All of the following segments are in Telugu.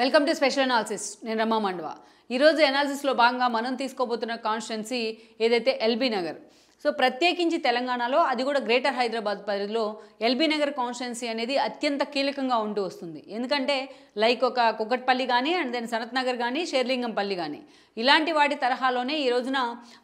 వెల్కమ్ టు స్పెషల్ అనాలిసిస్ నేను రమ్మ మండవా ఈరోజు అనాలిసిస్లో భాగంగా మనం తీసుకోబోతున్న కాన్స్టిట్యున్సీ ఏదైతే ఎల్బీ నగర్ సో ప్రత్యేకించి తెలంగాణలో అది కూడా గ్రేటర్ హైదరాబాద్ పరిధిలో ఎల్బీ నగర్ కాన్స్టిట్యున్సీ అనేది అత్యంత కీలకంగా ఉంటూ వస్తుంది ఎందుకంటే లైక్ ఒక కుక్కట్పల్లి కానీ అండ్ దెన్ సనత్ నగర్ కానీ షేర్లింగంపల్లి కానీ ఇలాంటి వాటి తరహాలోనే ఈ రోజున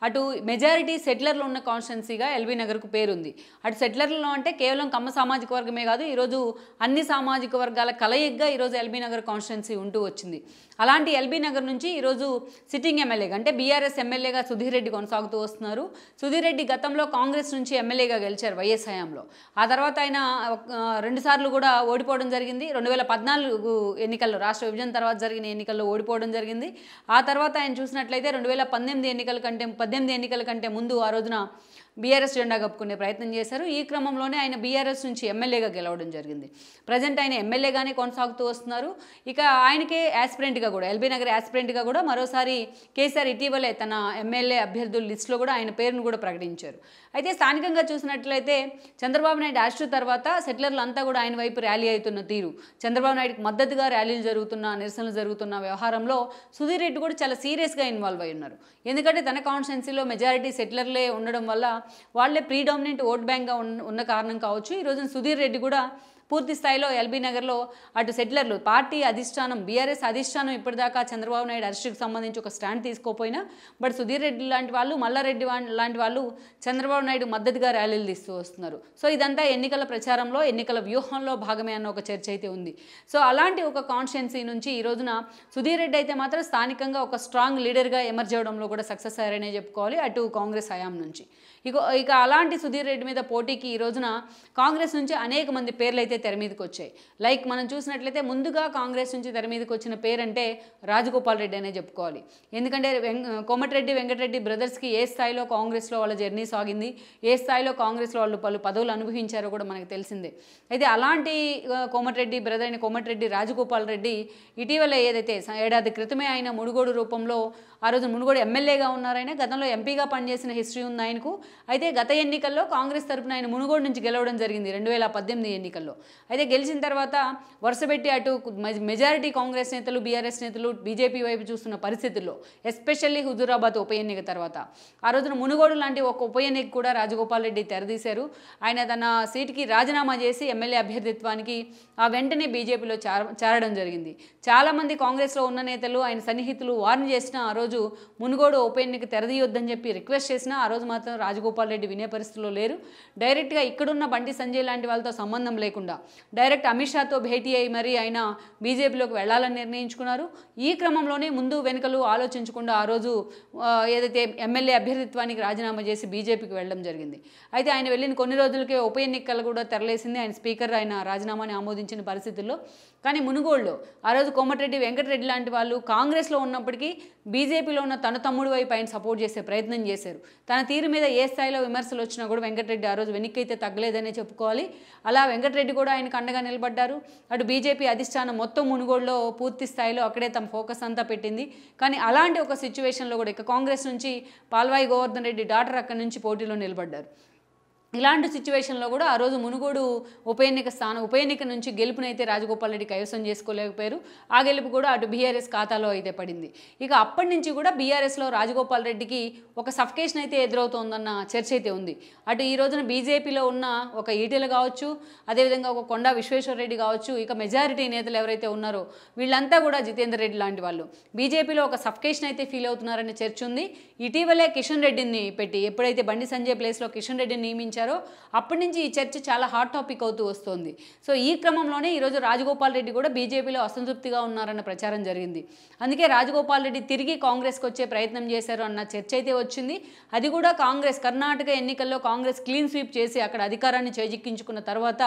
అటు మెజారిటీ సెటిలర్లు ఉన్న కాన్స్టిట్యున్సీగా ఎల్బీ నగర్కు పేరుంది అటు సెటిలర్లలో అంటే కేవలం కమ్మ సామాజిక వర్గమే కాదు ఈరోజు అన్ని సామాజిక వర్గాల కలయిగ్గా ఈరోజు ఎల్బీ నగర్ కాన్స్టిట్యున్సీ ఉంటూ వచ్చింది అలాంటి ఎల్బీ నగర్ నుంచి ఈరోజు సిట్టింగ్ ఎమ్మెల్యేగా అంటే బీఆర్ఎస్ ఎమ్మెల్యేగా సుధీర్ రెడ్డి కొనసాగుతూ వస్తున్నారు సుధీర్ రెడ్డి గతంలో కాంగ్రెస్ నుంచి ఎమ్మెల్యేగా గెలిచారు వైఎస్ హయాంలో ఆ తర్వాత ఆయన రెండుసార్లు కూడా ఓడిపోవడం జరిగింది రెండు వేల పద్నాలుగు ఎన్నికల్లో రాష్ట్ర విభజన తర్వాత జరిగిన ఎన్నికల్లో ఓడిపోవడం జరిగింది ఆ తర్వాత ఆయన చూసినట్లయితే రెండు వేల పంతొమ్మిది ఎన్నికల కంటే పద్దెనిమిది ఎన్నికల కంటే ముందు ఆ రోజున బీఆర్ఎస్ జెండా కప్పుకునే ప్రయత్నం చేశారు ఈ క్రమంలోనే ఆయన బీఆర్ఎస్ నుంచి ఎమ్మెల్యేగా గెలవడం జరిగింది ప్రజెంట్ ఆయన ఎమ్మెల్యేగానే కొనసాగుతూ వస్తున్నారు ఇక ఆయనకే యాస్పిరెంట్గా కూడా ఎల్బీ నగర్ యాస్పిరెంట్గా కూడా మరోసారి కేసీఆర్ ఇటీవలే తన ఎమ్మెల్యే అభ్యర్థుల లిస్టులో కూడా ఆయన పేరును కూడా ప్రకటించారు అయితే స్థానికంగా చూసినట్లయితే చంద్రబాబు నాయుడు యాస్ట్ తర్వాత సెటిలర్లు అంతా కూడా ఆయన వైపు ర్యాలీ అవుతున్న తీరు చంద్రబాబు నాయుడుకి మద్దతుగా ర్యాలీలు జరుగుతున్న నిరసనలు జరుగుతున్న వ్యవహారంలో సుధీర్ రెడ్డి కూడా చాలా సీరియస్గా ఇన్వాల్వ్ అయి ఉన్నారు ఎందుకంటే తన కాన్స్టెన్సీలో మెజారిటీ సెటిలర్లే ఉండడం వల్ల వాళ్లే ప్రీడామినెంట్ ఓట్ బ్యాంక్గా ఉన్న కారణం కావచ్చు ఈరోజు సుధీర్ రెడ్డి కూడా పూర్తి స్థాయిలో ఎల్బీ నగర్లో అటు సెటిలర్లు పార్టీ అధిష్టానం బీఆర్ఎస్ అధిష్టానం ఇప్పటిదాకా చంద్రబాబు నాయుడు అరెస్టుకు సంబంధించి ఒక స్టాండ్ తీసుకోపోయినా బట్ సుధీర్ రెడ్డి లాంటి వాళ్ళు మల్లారెడ్డి లాంటి వాళ్ళు చంద్రబాబు నాయుడు మద్దతుగా ర్యాలీలు తీస్తూ వస్తున్నారు సో ఇదంతా ఎన్నికల ప్రచారంలో ఎన్నికల వ్యూహంలో భాగమే అన్న ఒక చర్చ అయితే ఉంది సో అలాంటి ఒక కాన్స్టిట్యున్సీ నుంచి ఈ రోజున సుధీర్ రెడ్డి అయితే మాత్రం స్థానికంగా ఒక స్ట్రాంగ్ లీడర్గా ఎమర్జ్ అవ్వడంలో కూడా సక్సెస్ అయ్యారనే చెప్పుకోవాలి అటు కాంగ్రెస్ హయాం నుంచి ఇక ఇక అలాంటి సుధీర్ రెడ్డి మీద పోటీకి ఈ రోజున కాంగ్రెస్ నుంచి అనేక మంది పేర్లు అయితే తెర మీదకి వచ్చాయి లైక్ మనం చూసినట్లయితే ముందుగా కాంగ్రెస్ నుంచి తెర మీదకి వచ్చిన పేరంటే రాజగోపాల్ రెడ్డి అనే చెప్పుకోవాలి ఎందుకంటే కోమటిరెడ్డి వెంకటరెడ్డి బ్రదర్స్కి ఏ స్థాయిలో కాంగ్రెస్లో వాళ్ళ జర్నీ సాగింది ఏ స్థాయిలో కాంగ్రెస్లో వాళ్ళు పలు పదవులు అనుభవించారో కూడా మనకు తెలిసిందే అయితే అలాంటి కోమటిరెడ్డి బ్రదర్ అయిన కోమటిరెడ్డి రాజగోపాల్ రెడ్డి ఇటీవల ఏదైతే ఏడాది క్రితమే ఆయన మునుగోడు రూపంలో ఆ రోజు మునుగోడు ఎమ్మెల్యేగా ఉన్నారైనా గతంలో ఎంపీగా పనిచేసిన హిస్టరీ ఉంది ఆయనకు అయితే గత ఎన్నికల్లో కాంగ్రెస్ తరపున ఆయన మునుగోడు నుంచి గెలవడం జరిగింది రెండు వేల పద్దెనిమిది ఎన్నికల్లో అయితే గెలిచిన తర్వాత వరుసపెట్టి అటు మెజారిటీ కాంగ్రెస్ నేతలు బీఆర్ఎస్ నేతలు బీజేపీ వైపు చూస్తున్న పరిస్థితుల్లో ఎస్పెషల్లీ హుజూరాబాద్ ఉప ఎన్నిక తర్వాత ఆ రోజున మునుగోడు లాంటి ఒక ఉప ఎన్నిక కూడా రాజగోపాల్ రెడ్డి తెరదీశారు ఆయన తన సీటుకి రాజీనామా చేసి ఎమ్మెల్యే అభ్యర్థిత్వానికి ఆ వెంటనే బీజేపీలో చేరడం జరిగింది చాలామంది కాంగ్రెస్లో ఉన్న నేతలు ఆయన సన్నిహితులు వార్న్ చేసిన ఆ రోజు మునుగోడు ఉప ఎన్నిక తెరదీయొద్దని చెప్పి రిక్వెస్ట్ చేసినా ఆ రోజు మాత్రం రాజ రాజగోపాల్ రెడ్డి వినే పరిస్థితుల్లో లేరు డైరెక్ట్గా ఇక్కడున్న బండి సంజయ్ లాంటి వాళ్ళతో సంబంధం లేకుండా డైరెక్ట్ అమిత్ షాతో భేటీ అయి మరీ ఆయన బీజేపీలోకి వెళ్లాలని నిర్ణయించుకున్నారు ఈ క్రమంలోనే ముందు వెనుకలు ఆలోచించకుండా ఆ రోజు ఏదైతే ఎమ్మెల్యే అభ్యర్థిత్వానికి రాజీనామా చేసి బీజేపీకి వెళ్ళడం జరిగింది అయితే ఆయన వెళ్ళిన కొన్ని రోజులకే ఉప ఎన్నికలు కూడా తెరలేసింది ఆయన స్పీకర్ ఆయన రాజీనామాని ఆమోదించిన పరిస్థితుల్లో కానీ మునుగోళ్ళు ఆ రోజు కోమటిరెడ్డి వెంకటరెడ్డి లాంటి వాళ్ళు కాంగ్రెస్లో ఉన్నప్పటికీ బీజేపీలో ఉన్న తన తమ్ముడు వైపు ఆయన సపోర్ట్ చేసే ప్రయత్నం చేశారు తన తీరు మీద ఏ స్థాయిలో విమర్శలు వచ్చినా కూడా వెంకటరెడ్డి ఆ రోజు వెనక్కి అయితే తగ్గలేదనే చెప్పుకోవాలి అలా వెంకటరెడ్డి కూడా ఆయనకు అండగా నిలబడ్డారు అటు బీజేపీ అధిష్టానం మొత్తం మునుగోడులో పూర్తి స్థాయిలో అక్కడే తమ ఫోకస్ అంతా పెట్టింది కానీ అలాంటి ఒక సిచ్యువేషన్లో కూడా ఇక కాంగ్రెస్ నుంచి పాల్వాయి గోవర్ధన్ రెడ్డి డాటర్ అక్కడి నుంచి పోటీలో నిలబడ్డారు ఇలాంటి సిచ్యువేషన్లో కూడా ఆ రోజు మునుగోడు ఉప ఎన్నిక స్థానం ఉప ఎన్నిక నుంచి గెలుపునైతే రాజగోపాల్ రెడ్డి కైవసం చేసుకోలేకపోయారు ఆ గెలుపు కూడా అటు బీఆర్ఎస్ ఖాతాలో అయితే పడింది ఇక అప్పటి నుంచి కూడా బీఆర్ఎస్లో రాజగోపాల్ రెడ్డికి ఒక సఫికేషన్ అయితే ఎదురవుతోందన్న చర్చ అయితే ఉంది అటు ఈ రోజున బీజేపీలో ఉన్న ఒక ఈటెలు కావచ్చు అదేవిధంగా ఒక కొండా విశ్వేశ్వరరెడ్డి కావచ్చు ఇక మెజారిటీ నేతలు ఎవరైతే ఉన్నారో వీళ్ళంతా కూడా జితేందర్ రెడ్డి లాంటి వాళ్ళు బీజేపీలో ఒక సఫికేషన్ అయితే ఫీల్ అవుతున్నారనే చర్చ ఉంది ఇటీవలే కిషన్ రెడ్డిని పెట్టి ఎప్పుడైతే బండి సంజయ్ ప్లేస్లో కిషన్ రెడ్డిని నియమించారు ప్రవేశించారో అప్పటి నుంచి ఈ చర్చ చాలా హాట్ టాపిక్ అవుతూ వస్తోంది సో ఈ క్రమంలోనే ఈరోజు రాజగోపాల్ రెడ్డి కూడా బీజేపీలో అసంతృప్తిగా ఉన్నారన్న ప్రచారం జరిగింది అందుకే రాజగోపాల్ రెడ్డి తిరిగి కాంగ్రెస్కి వచ్చే ప్రయత్నం చేశారు అన్న చర్చ అయితే వచ్చింది అది కూడా కాంగ్రెస్ కర్ణాటక ఎన్నికల్లో కాంగ్రెస్ క్లీన్ స్వీప్ చేసి అక్కడ అధికారాన్ని చేజిక్కించుకున్న తర్వాత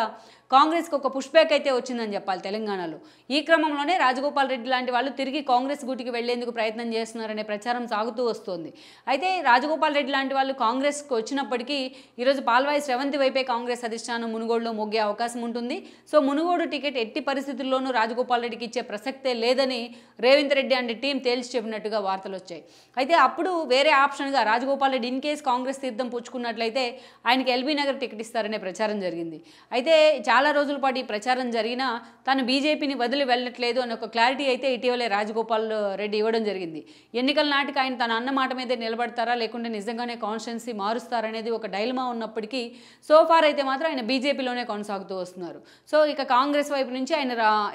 కాంగ్రెస్కి ఒక పుష్ బ్యాక్ అయితే వచ్చిందని చెప్పాలి తెలంగాణలో ఈ క్రమంలోనే రాజగోపాల్ రెడ్డి లాంటి వాళ్ళు తిరిగి కాంగ్రెస్ గూటికి వెళ్లేందుకు ప్రయత్నం చేస్తున్నారనే ప్రచారం సాగుతూ వస్తోంది అయితే రాజగోపాల్ రెడ్డి లాంటి వాళ్ళు కాంగ్రెస్కి వచ్చినప్పటికీ ఈరోజు పాల కాల్వాయి శ్రవంతి వైపే కాంగ్రెస్ అధిష్టానం మునుగోడులో మొగ్గే అవకాశం ఉంటుంది సో మునుగోడు టికెట్ ఎట్టి పరిస్థితుల్లోనూ రాజగోపాల్ రెడ్డికి ఇచ్చే ప్రసక్తే లేదని రేవంత్ రెడ్డి అండ్ టీం తేల్చి చెప్పినట్టుగా వార్తలు వచ్చాయి అయితే అప్పుడు వేరే ఆప్షన్గా రాజగోపాల్ రెడ్డి ఇన్ కేసు కాంగ్రెస్ తీర్థం పుచ్చుకున్నట్లయితే ఆయనకి ఎల్బీ నగర్ టికెట్ ఇస్తారనే ప్రచారం జరిగింది అయితే చాలా రోజుల పాటు ఈ ప్రచారం జరిగినా తను బీజేపీని వదిలి వెళ్ళట్లేదు అని ఒక క్లారిటీ అయితే ఇటీవలే రాజగోపాల్ రెడ్డి ఇవ్వడం జరిగింది ఎన్నికల నాటికి ఆయన తన అన్న మాట మీదే నిలబడతారా లేకుంటే నిజంగానే కాన్స్టెన్సీ మారుస్తారనేది ఒక డైల్మా ఉన్నప్పటికీ అయినప్పటికీ సో ఫార్ అయితే మాత్రం ఆయన బీజేపీలోనే కొనసాగుతూ వస్తున్నారు సో ఇక కాంగ్రెస్ వైపు నుంచి ఆయన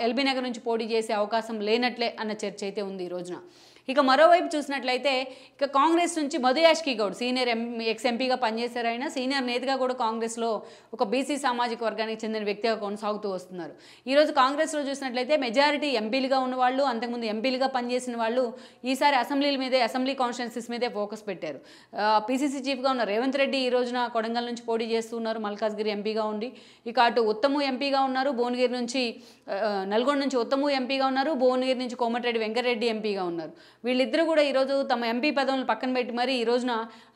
ఎల్బీ నగర్ నుంచి పోటీ చేసే అవకాశం లేనట్లే అన్న చర్చ అయితే ఉంది ఈ రోజున ఇక మరోవైపు చూసినట్లయితే ఇక కాంగ్రెస్ నుంచి Madhu Goud senior M ex ఎంపీగా పనిచేశారు ఆయన సీనియర్ నేతగా కూడా కాంగ్రెస్లో ఒక బీసీ సామాజిక వర్గానికి చెందిన వ్యక్తిగా కొనసాగుతూ వస్తున్నారు ఈరోజు కాంగ్రెస్లో చూసినట్లయితే మెజారిటీ ఎంపీలుగా ఉన్నవాళ్ళు అంతకుముందు ఎంపీలుగా పనిచేసిన వాళ్ళు ఈసారి అసెంబ్లీల మీదే అసెంబ్లీ కాన్స్టిట్యున్సీస్ మీదే ఫోకస్ పెట్టారు పీసీసీ చీఫ్గా ఉన్న రేవంత్ రెడ్డి ఈ రోజున కొడంగల్ నుంచి పోటీ చేస్తున్నారు మల్కాజ్గిరి ఎంపీగా ఉండి ఇక అటు ఉత్తము ఎంపీగా ఉన్నారు భువనగిరి నుంచి నల్గొండ నుంచి ఉత్తము ఎంపీగా ఉన్నారు భువనగిరి నుంచి కోమటిరెడ్డి వెంకటరెడ్డి ఎంపీగా ఉన్నారు వీళ్ళిద్దరూ కూడా ఈరోజు తమ ఎంపీ పదవులను పక్కన పెట్టి మరి ఈ రోజున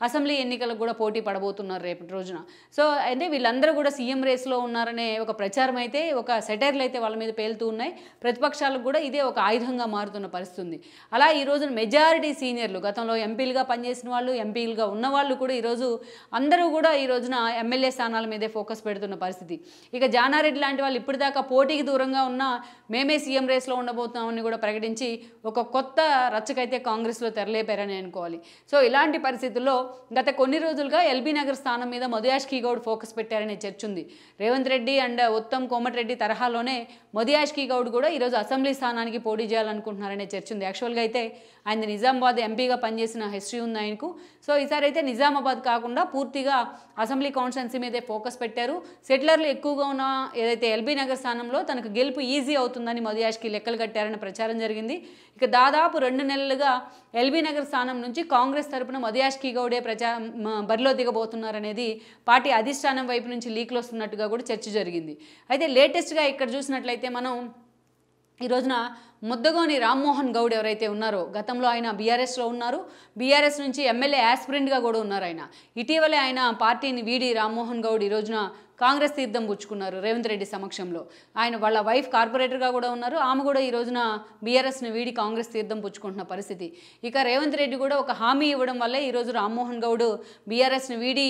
అసెంబ్లీ ఎన్నికలకు కూడా పోటీ పడబోతున్నారు రేపటి రోజున సో అంటే వీళ్ళందరూ కూడా సీఎం రేస్లో ఉన్నారనే ఒక ప్రచారం అయితే ఒక సెటైర్లు అయితే వాళ్ళ మీద పేలుతూ ఉన్నాయి ప్రతిపక్షాలకు కూడా ఇదే ఒక ఆయుధంగా మారుతున్న పరిస్థితుంది అలా ఈ రోజున మెజారిటీ సీనియర్లు గతంలో ఎంపీలుగా పనిచేసిన వాళ్ళు ఎంపీలుగా ఉన్నవాళ్ళు కూడా ఈరోజు అందరూ కూడా ఈ రోజున ఎమ్మెల్యే స్థానాల మీదే ఫోకస్ పెడుతున్న పరిస్థితి ఇక జానారెడ్డి లాంటి వాళ్ళు ఇప్పటిదాకా పోటీకి దూరంగా ఉన్న మేమే సీఎం రేస్లో ఉండబోతున్నామని కూడా ప్రకటించి ఒక కొత్త రచ్చక అయితే కాంగ్రెస్లో తెరలేపారని అనుకోవాలి సో ఇలాంటి పరిస్థితుల్లో గత కొన్ని రోజులుగా ఎల్బీ నగర్ స్థానం మీద మొదయాష్ గౌడ్ ఫోకస్ పెట్టారనే చర్చ ఉంది రేవంత్ రెడ్డి అండ్ ఉత్తమ్ కోమటిరెడ్డి తరహాలోనే మొదయాష్ గౌడ్ కూడా ఈరోజు అసెంబ్లీ స్థానానికి పోటీ చేయాలనుకుంటున్నారనే చర్చ ఉంది యాక్చువల్గా అయితే ఆయన నిజామాబాద్ ఎంపీగా పనిచేసిన హిస్టరీ ఉంది ఆయనకు సో ఈసారి అయితే నిజామాబాద్ కాకుండా పూర్తిగా అసెంబ్లీ కాన్స్టిట్యున్సీ మీదే ఫోకస్ పెట్టారు సెటిలర్లు ఎక్కువగా ఉన్న ఏదైతే ఎల్బీ నగర్ స్థానంలో తనకు గెలుపు ఈజీ అవుతుందని మొదయాష్కి లెక్కలు కట్టారని ప్రచారం జరిగింది ఇక దాదాపు రెండు నెలల ఫైనల్గా ఎల్బీ నగర్ స్థానం నుంచి కాంగ్రెస్ తరపున కి గౌడే ప్రజా బరిలో దిగబోతున్నారనేది పార్టీ అధిష్టానం వైపు నుంచి లీక్లు వస్తున్నట్టుగా కూడా చర్చ జరిగింది అయితే లేటెస్ట్గా ఇక్కడ చూసినట్లయితే మనం ఈ రోజున ముద్దగోని రామ్మోహన్ గౌడ్ ఎవరైతే ఉన్నారో గతంలో ఆయన బీఆర్ఎస్లో ఉన్నారు బీఆర్ఎస్ నుంచి ఎమ్మెల్యే యాస్పిరెంట్గా కూడా ఉన్నారు ఆయన ఇటీవలే ఆయన పార్టీని వీడి రామ్మోహన్ గౌడ్ ఈ రోజున కాంగ్రెస్ తీర్థం పుచ్చుకున్నారు రేవంత్ రెడ్డి సమక్షంలో ఆయన వాళ్ళ వైఫ్ కార్పొరేటర్గా కూడా ఉన్నారు ఆమె కూడా ఈ రోజున బీఆర్ఎస్ను వీడి కాంగ్రెస్ తీర్థం పుచ్చుకుంటున్న పరిస్థితి ఇక రేవంత్ రెడ్డి కూడా ఒక హామీ ఇవ్వడం వల్లే ఈరోజు రామ్మోహన్ గౌడ్ బీఆర్ఎస్ను వీడి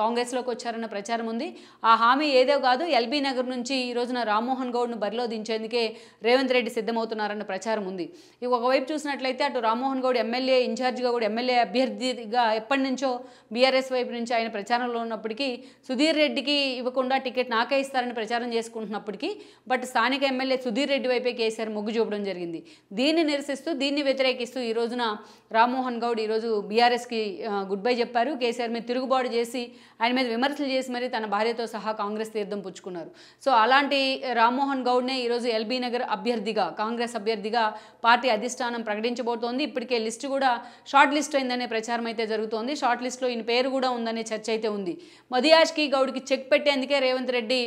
కాంగ్రెస్లోకి వచ్చారన్న ప్రచారం ఉంది ఆ హామీ ఏదో కాదు ఎల్బీ నగర్ నుంచి ఈ రోజున రామ్మోహన్ గౌడ్ను బరిలో దించేందుకే రేవంత్ రెడ్డి సిద్ధమవుతున్నారన్న ప్రచారం ఉంది ఇక ఒకవైపు చూసినట్లయితే అటు రామ్మోహన్ గౌడ్ ఎమ్మెల్యే ఇన్ఛార్జ్గా కూడా ఎమ్మెల్యే అభ్యర్థిగా ఎప్పటి నుంచో బీఆర్ఎస్ వైపు నుంచి ఆయన ప్రచారంలో ఉన్నప్పటికీ సుధీర్ రెడ్డికి ఇవ్వకుండా టికెట్ నాకే ఇస్తారని ప్రచారం చేసుకుంటున్నప్పటికీ బట్ స్థానిక ఎమ్మెల్యే సుధీర్ రెడ్డి వైపే కేసీఆర్ మొగ్గు చూపడం జరిగింది దీన్ని నిరసిస్తూ దీన్ని వ్యతిరేకిస్తూ ఈ రోజున రామ్మోహన్ గౌడ్ ఈరోజు బీఆర్ఎస్కి గుడ్ బై చెప్పారు కేసీఆర్ మీద తిరుగుబాటు చేసి ఆయన మీద విమర్శలు చేసి మరి తన భార్యతో సహా కాంగ్రెస్ తీర్థం పుచ్చుకున్నారు సో అలాంటి రామ్మోహన్ గౌడ్నే ఈరోజు ఎల్బీ నగర్ అభ్యర్థిగా కాంగ్రెస్ అభ్యర్థిగా పార్టీ అధిష్టానం ప్రకటించబోతోంది ఇప్పటికే లిస్టు కూడా షార్ట్ లిస్ట్ అయిందనే ప్రచారం అయితే జరుగుతోంది షార్ట్ లిస్ట్లో ఈయన పేరు కూడా ఉందనే చర్చ అయితే ఉంది మదియాజ్కి గౌడ్కి చెక్ పెట్టి కాబట్టి అందుకే రేవంత్ రెడ్డి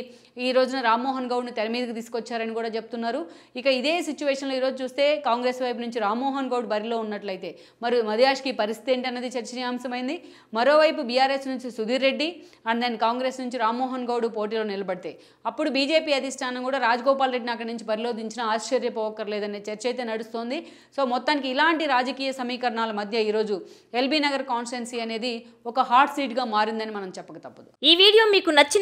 ఈ రోజున రామ్మోహన్ గౌడ్ను తెర మీదకి తీసుకొచ్చారని కూడా చెప్తున్నారు ఇక ఇదే సిచ్యువేషన్లో ఈరోజు చూస్తే కాంగ్రెస్ వైపు నుంచి రామ్మోహన్ గౌడ్ బరిలో ఉన్నట్లయితే మరి మదియాష్కి పరిస్థితి ఏంటన్నది చర్చనీయాంశమైంది మరోవైపు బీఆర్ఎస్ నుంచి సుధీర్ రెడ్డి అండ్ దెన్ కాంగ్రెస్ నుంచి రామ్మోహన్ గౌడ్ పోటీలో నిలబడితే అప్పుడు బీజేపీ అధిష్టానం కూడా రాజగోపాల్ రెడ్డిని అక్కడి నుంచి బరిలో దించినా ఆశ్చర్యపోకర్లేదనే చర్చ అయితే నడుస్తోంది సో మొత్తానికి ఇలాంటి రాజకీయ సమీకరణాల మధ్య ఈరోజు ఎల్బీ నగర్ కాన్స్టిట్యున్సీ అనేది ఒక హాట్ సీట్గా మారిందని మనం చెప్పక తప్పదు ఈ వీడియో మీకు నచ్చిన